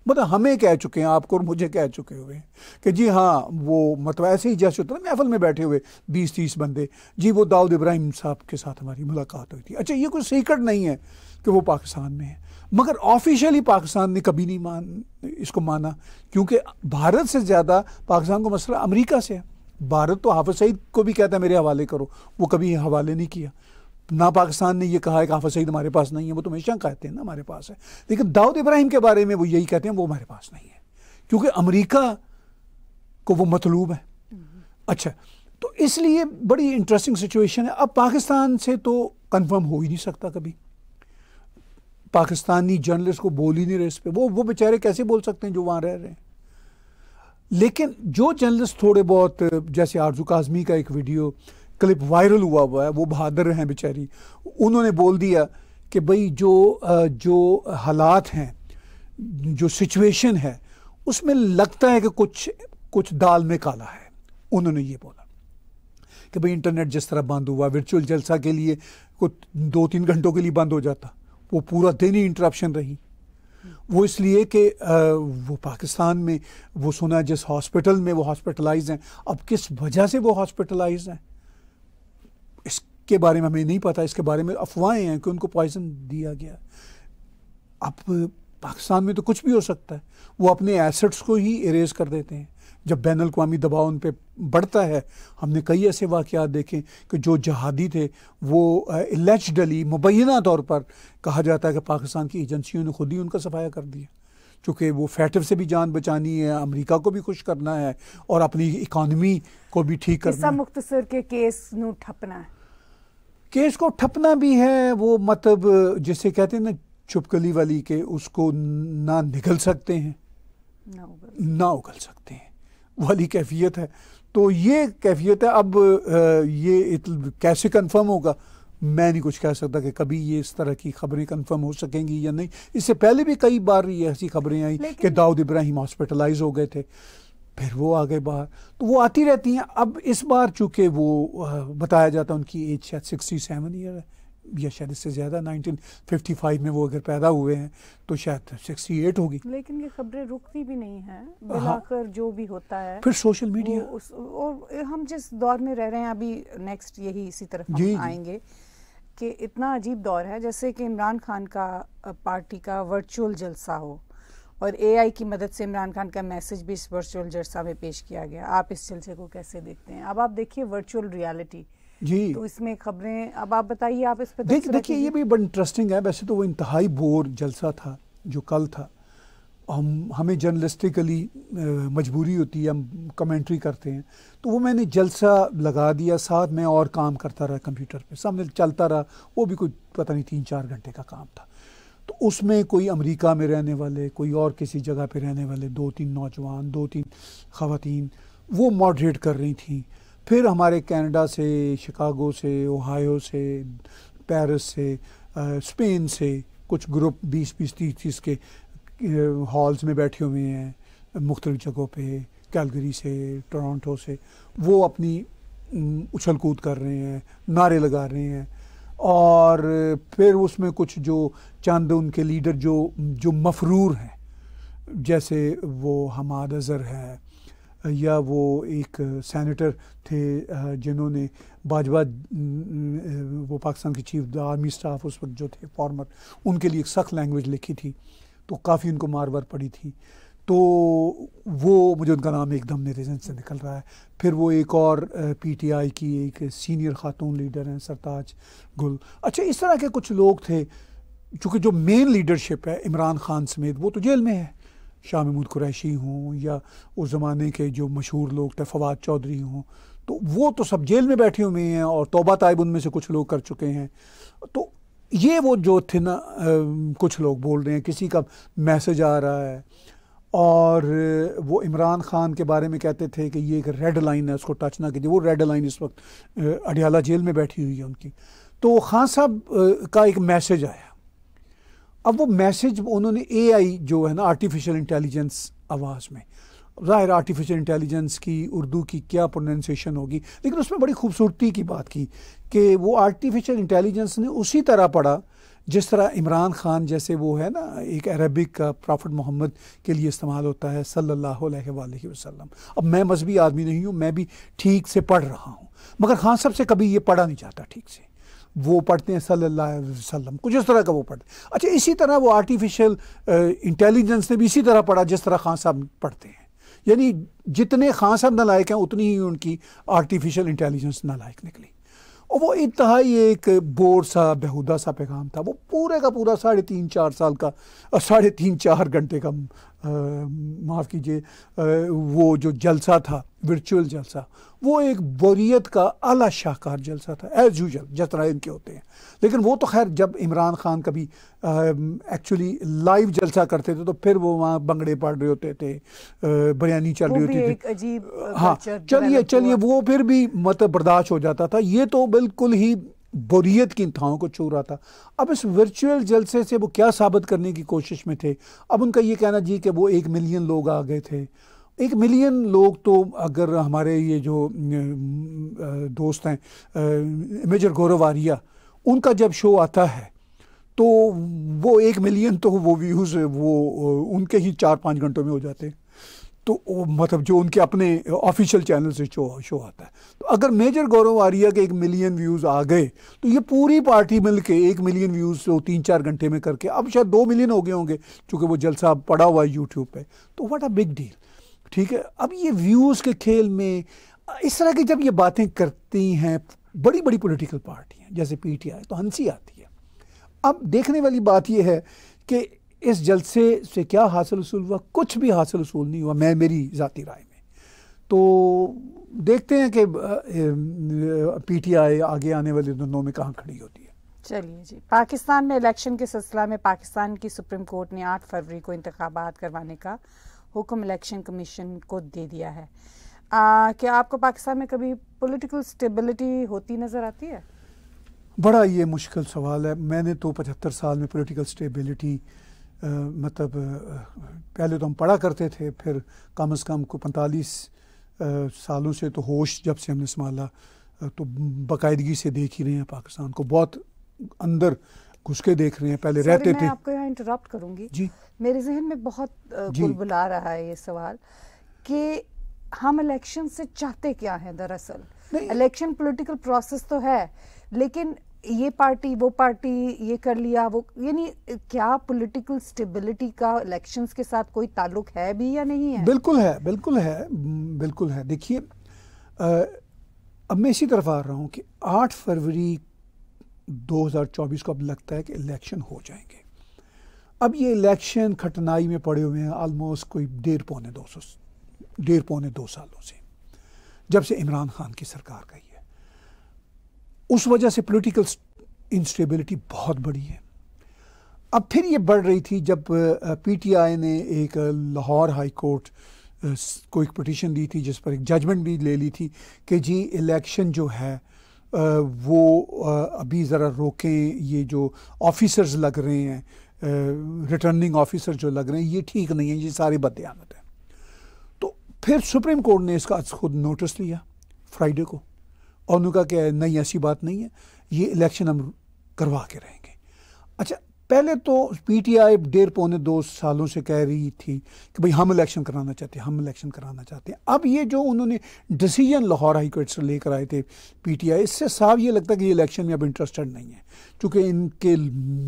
मतलब हमें कह चुके हैं आपको और मुझे कह चुके हुए हैं कि जी हाँ वो मतलब ऐसे ही जैसे होता ना महफल में बैठे हुए बीस तीस बंदे जी वो दाऊद इब्राहिम साहब के साथ हमारी मुलाकात हुई थी अच्छा ये कोई सीक्रेट नहीं है कि वो पाकिस्तान में है मगर ऑफिशियली पाकिस्तान ने कभी नहीं मान इसको माना क्योंकि भारत से ज़्यादा पाकिस्तान को मसला अमरीका से है भारत तो हाफिज सईद को भी कहता है मेरे हवाले करो वो कभी हवाले नहीं किया ना पाकिस्तान ने यह कहा है कि हाफ सईद हमारे पास नहीं है वो तो हमेशा कहते हैं ना हमारे पास है लेकिन दाऊद इब्राहिम के बारे में वो यही कहते हैं वो हमारे पास नहीं है क्योंकि अमेरिका को वो मतलूब है अच्छा तो इसलिए बड़ी इंटरेस्टिंग सिचुएशन है अब पाकिस्तान से तो कन्फर्म हो ही नहीं सकता कभी पाकिस्तानी जर्नलिस्ट को बोल ही नहीं रहे इस पर वो वो बेचारे कैसे बोल सकते हैं जो वहाँ रह रहे हैं लेकिन जो जर्नलिस्ट थोड़े बहुत जैसे आरजू काजमी का एक वीडियो क्लिप वायरल हुआ हुआ है वो बहादुर हैं बेचारी उन्होंने बोल दिया कि भाई जो जो हालात हैं जो सिचुएशन है उसमें लगता है कि कुछ कुछ दाल में काला है उन्होंने ये बोला कि भाई इंटरनेट जिस तरह बंद हुआ वर्चुअल जलसा के लिए कुछ दो तीन घंटों के लिए बंद हो जाता वो पूरा दिन ही इंटरप्शन रही वो इसलिए कि वो पाकिस्तान में वो सुना जिस हॉस्पिटल में वो हॉस्पिटलाइज हैं अब किस वजह से वो हॉस्पिटलाइज हैं इसके बारे में हमें नहीं पता इसके बारे में अफवाहें हैं कि उनको पॉइजन दिया गया अब पाकिस्तान में तो कुछ भी हो सकता है वो अपने एसेट्स को ही इरेज कर देते हैं जब बैन अवी दबाव उन पर बढ़ता है हमने कई ऐसे वाक़ देखे कि जो जहादी थे वो इलेजडली मुबैना तौर पर कहा जाता है कि पाकिस्तान की एजेंसियों ने खुद ही उनका सफाया कर दिया चूँकि वो फैटर से भी जान बचानी है अमरीका को भी खुश करना है और अपनी इकानमी को भी ठीक करना है के केस नू ठपना है केस को ठपना भी है वो मतलब जिसे कहते हैं ना चुपकली वाली के उसको ना निकल सकते हैं ना उगल सकते हैं वाली कैफियत है तो ये कैफियत है अब ये कैसे कंफर्म होगा मैं नहीं कुछ कह सकता कि कभी ये इस तरह की खबरें कंफर्म हो सकेंगी या नहीं इससे पहले भी कई बार ये ऐसी खबरें आई कि दाऊद इब्राहिम हॉस्पिटलाइज हो गए थे फिर वो आ गए बाहर तो वो आती रहती हैं अब इस बार चूँकि वो बताया जाता है उनकी एज शायद सिक्सटी सेवन ईयर है या शायद इससे ज़्यादा 1955 में वो अगर पैदा हुए हैं तो शायद 68 होगी लेकिन ये खबरें रुकती भी नहीं हैं हाँ। जो भी होता है फिर सोशल मीडिया उस और हम जिस दौर में रह रहे हैं अभी नेक्स्ट यही इसी तरफ हम जी, आएंगे कि इतना अजीब दौर है जैसे कि इमरान खान का पार्टी का वर्चुअल जलसा हो और एआई की मदद से इमरान खान का मैसेज भी इस वर्चुअल जलसा में पेश किया गया आप इस जलसे को कैसे देखते हैं अब आप देखिए वर्चुअल रियलिटी जी तो इसमें खबरें अब आप बताइए आप इस पर देखिए देखिए ये भी बड़ा इंटरेस्टिंग है वैसे तो वो इंतहाई बोर जलसा था जो कल था हम हमें जर्नलिस्टिकली मजबूरी होती है हम कमेंट्री करते हैं तो वो मैंने जलसा लगा दिया साथ में और काम करता रहा कंप्यूटर पे सामने चलता रहा वो भी कोई पता नहीं तीन चार घंटे का काम था तो उसमें कोई अमेरिका में रहने वाले कोई और किसी जगह पे रहने वाले दो तीन नौजवान दो तीन खातन वो मॉडरेट कर रही थी फिर हमारे कनाडा से शिकागो से ओहायो से पेरिस से स्पेन से कुछ ग्रुप बीस बीस तीस तीस के हॉल्स में बैठे हुए हैं मुख्तलिफ़ जगहों पे कैलगरी से टोरंटो से वो अपनी उछल कूद कर रहे हैं नारे लगा रहे हैं और फिर उसमें कुछ जो चंद उनके लीडर जो जो मफरूर हैं जैसे वो हमाद अज़र है या वो एक सेनेटर थे जिन्होंने बाजवा वो पाकिस्तान के चीफ आर्मी स्टाफ उस वक्त जो थे फॉर्मर उनके लिए एक सख्त लैंग्वेज लिखी थी तो काफ़ी उनको मार पड़ी थी तो वो मुझे उनका नाम एकदम मेरे से निकल रहा है फिर वो एक और पीटीआई की एक सीनियर खातून लीडर हैं सरताज गुल अच्छा इस तरह के कुछ लोग थे चूँकि जो मेन लीडरशिप है इमरान खान समेत वो तो जेल में है शाह महमूद कुरैशी हों या उस ज़माने के जो मशहूर लोग थे फवाद चौधरी हों तो वो तो सब जेल में बैठे हुए हैं और तोबा तयब उनमें से कुछ लोग कर चुके हैं तो ये वो जो थे ना कुछ लोग बोल रहे हैं किसी का मैसेज आ रहा है और वो इमरान खान के बारे में कहते थे कि ये एक रेड लाइन है उसको टच ना कीजिए वो रेड लाइन इस वक्त अडियाला जेल में बैठी हुई है उनकी तो खान साहब का एक मैसेज आया अब वो मैसेज उन्होंने एआई जो है ना आर्टिफिशियल इंटेलिजेंस आवाज़ में ज़ाहिर आर्टिफिशियल इंटेलिजेंस की उर्दू की क्या प्रोनंसिएशन होगी लेकिन उसमें बड़ी खूबसूरती की बात की कि वो आर्टिफिशियल इंटेलिजेंस ने उसी तरह पढ़ा जिस तरह इमरान खान जैसे वो है ना एक अरबिक का प्रॉफिट मोहम्मद के लिए इस्तेमाल होता है सल्लल्लाहु अलैहि वसल्लम अब मैं मजहबी आदमी नहीं हूँ मैं भी ठीक से पढ़ रहा हूँ मगर खान साहब से कभी ये पढ़ा नहीं जाता ठीक से वो पढ़ते हैं सल्लल्लाहु अलैहि वसल्लम कुछ इस तरह का वो पढ़ते हैं अच्छा इसी तरह वो आर्टिफिशियल इंटेलिजेंस ने भी इसी तरह पढ़ा जिस तरह खान साहब पढ़ते हैं यानी जितने खान साहब नालायक हैं उतनी ही उनकी आर्टिफिशियल इंटेलिजेंस नालायक निकली और वो इतहाई एक बोर सा बेहुदा सा पैगाम था वो पूरे का पूरा साढ़े तीन चार साल का साढ़े तीन चार घंटे का माफ़ कीजिए वो जो जलसा था वर्चुअल जलसा वो एक बोरियत का अला शाहकार जलसा था एज़ यूजल जिस तरह इनके होते हैं लेकिन वो तो खैर जब इमरान खान कभी एक्चुअली लाइव जलसा करते थे तो फिर वो वहाँ बंगड़े पड़ रहे होते थे बयानी चल रही होती थी हाँ चलिए चलिए वो फिर भी मतलब बर्दाश्त हो जाता था ये तो बिल्कुल ही बोरियत की इंतहाओं को छू रहा था अब इस वर्चुअल जलसे से वो क्या साबित करने की कोशिश में थे अब उनका ये कहना जी कि वो एक मिलियन लोग आ गए थे एक मिलियन लोग तो अगर हमारे ये जो दोस्त हैं मेजर गौरव आर्या उनका जब शो आता है तो वो एक मिलियन तो वो व्यूज़ वो उनके ही चार पाँच घंटों में हो जाते हैं तो मतलब जो उनके अपने ऑफिशियल चैनल से शो शो आता है तो अगर मेजर गौरव आर्या के एक मिलियन व्यूज़ आ गए तो ये पूरी पार्टी मिल के एक मिलियन व्यूज़ से तीन चार घंटे में करके अब शायद दो मिलियन हो गए होंगे चूँकि वो जलसा पड़ा हुआ है यूट्यूब पर तो वट अ बिग डील ठीक है अब ये व्यूज़ के खेल में इस तरह की जब ये बातें करती हैं बड़ी बड़ी पोलिटिकल पार्टियाँ जैसे पी तो हंसी आती है अब देखने वाली बात यह है कि इस जलसे से क्या हासिल उसूल हुआ कुछ भी हासिल उसूल नहीं हुआ मैं मेरी ज़ाती राय में तो देखते हैं कि पी टी आई आगे आने वाले दिनों में कहाँ खड़ी होती है चलिए जी पाकिस्तान में इलेक्शन के सिलसिला में पाकिस्तान की सुप्रीम कोर्ट ने 8 फरवरी को इंतबात करवाने का हुक्म इलेक्शन कमीशन को दे दिया है आ, क्या आपको पाकिस्तान में कभी पोलिटिकल स्टेबिलिटी होती नज़र आती है बड़ा ये मुश्किल सवाल है मैंने तो पचहत्तर साल में पोलिटिकल स्टेबिलिटी मतलब पहले तो हम पढ़ा करते थे फिर कम से कम को पैंतालीस सालों से तो होश जब से हमने संभाला तो बाकायदगी से देख ही रहे हैं पाकिस्तान को बहुत अंदर घुस के देख रहे हैं पहले रहते मैं थे आपको यहाँ इंटरप्ट करूँगी जी मेरे जहन में बहुत बुला रहा है ये सवाल कि हम इलेक्शन से चाहते क्या हैं दरअसल इलेक्शन पॉलिटिकल प्रोसेस तो है लेकिन ये पार्टी वो पार्टी ये कर लिया वो यानी क्या पॉलिटिकल स्टेबिलिटी का इलेक्शंस के साथ कोई ताल्लुक है भी या नहीं है बिल्कुल है बिल्कुल है बिल्कुल है देखिए अब मैं इसी तरफ आ रहा हूँ कि 8 फरवरी 2024 को अब लगता है कि इलेक्शन हो जाएंगे अब ये इलेक्शन खटनाई में पड़े हुए हैं ऑलमोस्ट कोई डेढ़ पौने दो सौ डेढ़ पौने दो सालों से जब से इमरान खान की सरकार गई है उस वजह से पॉलिटिकल इंस्टेबिलिटी बहुत बड़ी है अब फिर ये बढ़ रही थी जब पीटीआई ने एक लाहौर हाई कोर्ट को एक पटिशन दी थी जिस पर एक जजमेंट भी ले ली थी कि जी इलेक्शन जो है वो अभी ज़रा रोकें ये जो ऑफिसर्स लग रहे हैं रिटर्निंग ऑफिसर जो लग रहे हैं ये ठीक नहीं है ये सारी बदयानत है तो फिर सुप्रीम कोर्ट ने इसका खुद नोटिस लिया फ्राइडे को और उन्होंने कहा कि नहीं ऐसी बात नहीं है ये इलेक्शन हम करवा के रहेंगे अच्छा पहले तो पीटीआई डेढ़ पौने दो सालों से कह रही थी कि भाई हम इलेक्शन कराना चाहते हैं हम इलेक्शन कराना चाहते हैं अब ये जो उन्होंने डिसीजन लाहौर हाई कोर्ट से लेकर आए थे पीटीआई इससे साफ ये लगता है कि ये इलेक्शन में अब इंटरेस्टेड नहीं है क्योंकि इनके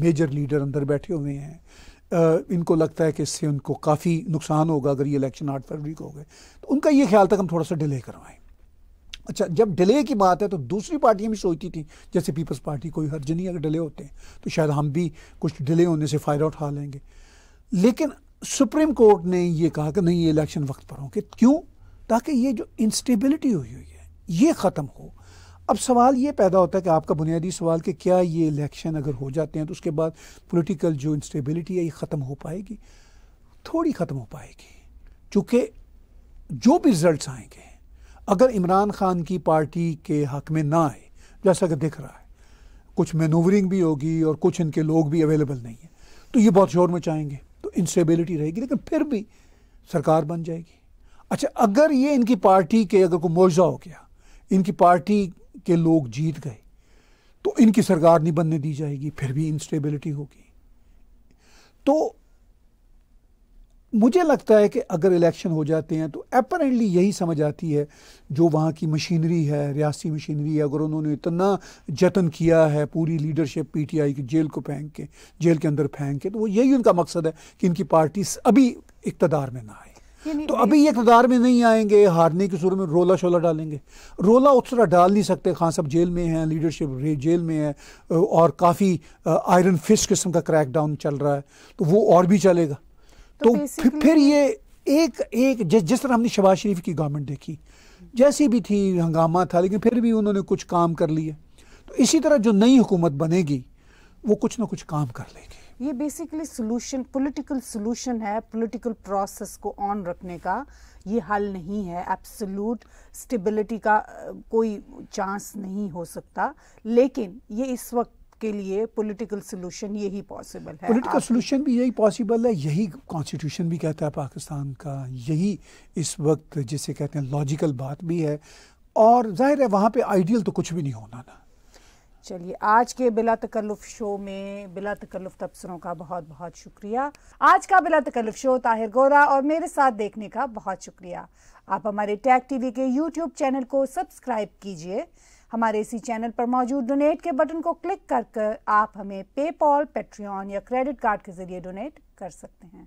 मेजर लीडर अंदर बैठे हुए हैं आ, इनको लगता है कि इससे उनको काफ़ी नुकसान होगा अगर ये इलेक्शन आठ फरवरी को हो गए तो उनका ये ख्याल था कि हम थोड़ा सा डिले करवाएँ अच्छा जब डिले की बात है तो दूसरी पार्टियां भी सोचती थी जैसे पीपल्स पार्टी कोई हर्ज नहीं अगर डिले होते हैं तो शायद हम भी कुछ डिले होने से फ़ायदा उठा लेंगे लेकिन सुप्रीम कोर्ट ने ये कहा कि नहीं ये इलेक्शन वक्त पर हो कि क्यों ताकि ये जो इंस्टेबिलिटी हुई हुई है ये ख़त्म हो अब सवाल ये पैदा होता है कि आपका बुनियादी सवाल कि क्या ये इलेक्शन अगर हो जाते हैं तो उसके बाद पॉलिटिकल जो इंस्टेबिलिटी है ये ख़त्म हो पाएगी थोड़ी ख़त्म हो पाएगी चूँकि जो भी रिजल्ट आएंगे अगर इमरान खान की पार्टी के हक में ना आए जैसा कि दिख रहा है कुछ मैनूवरिंग भी होगी और कुछ इनके लोग भी अवेलेबल नहीं है तो ये बहुत शोर मचाएंगे तो इंस्टेबिलिटी रहेगी लेकिन फिर भी सरकार बन जाएगी अच्छा अगर ये इनकी पार्टी के अगर कोई मुआवजा हो गया इनकी पार्टी के लोग जीत गए तो इनकी सरकार नहीं बनने दी जाएगी फिर भी इंस्टेबिलिटी होगी तो मुझे लगता है कि अगर इलेक्शन हो जाते हैं तो अपरेंटली यही समझ आती है जो वहाँ की मशीनरी है रियासी मशीनरी है अगर उन्होंने इतना जतन किया है पूरी लीडरशिप पीटीआई की जेल को फेंक के जेल के अंदर फेंक के तो वो यही उनका मकसद है कि इनकी पार्टी अभी इकतदार में ना आए तो अभी ये इकतदार में नहीं आएंगे हारने की सूरत में रोला शोला डालेंगे रोला उस तरह डाल नहीं सकते खान साहब जेल में हैं लीडरशिप जेल में है और काफ़ी आयरन फिश किस्म का क्रैकडाउन चल रहा है तो वो और भी चलेगा तो, तो फिर, फिर ये एक एक जिस जिस तरह हमने शबाज शरीफ की गवर्नमेंट देखी जैसी भी थी हंगामा था लेकिन फिर भी उन्होंने कुछ काम कर लिए तो इसी तरह जो नई हुकूमत बनेगी वो कुछ ना कुछ काम कर लेगी ये बेसिकली सोल्यूशन पॉलिटिकल सोल्यूशन है पॉलिटिकल प्रोसेस को ऑन रखने का ये हल नहीं है एब्सोलूट स्टेबिलिटी का कोई चांस नहीं हो सकता लेकिन ये इस वक्त के लिए पॉलिटिकल सोल्यूशन यही पॉसिबल है पॉलिटिकल सोल्यूशन भी यही पॉसिबल है यही कॉन्स्टिट्यूशन भी कहता है पाकिस्तान का यही इस वक्त जिसे कहते हैं लॉजिकल बात भी है और जाहिर है वहाँ पे आइडियल तो कुछ भी नहीं होना ना चलिए आज के बिला तकल्लुफ शो में बिला तकल्लुफ तबसरों का बहुत बहुत शुक्रिया आज का बिला तकल्लुफ शो ताहिर गोरा और मेरे साथ देखने का बहुत शुक्रिया आप हमारे टैग टीवी के यूट्यूब चैनल को सब्सक्राइब कीजिए हमारे इसी चैनल पर मौजूद डोनेट के बटन को क्लिक कर आप हमें पेपॉल पेट्रियन या क्रेडिट कार्ड के जरिए डोनेट कर सकते हैं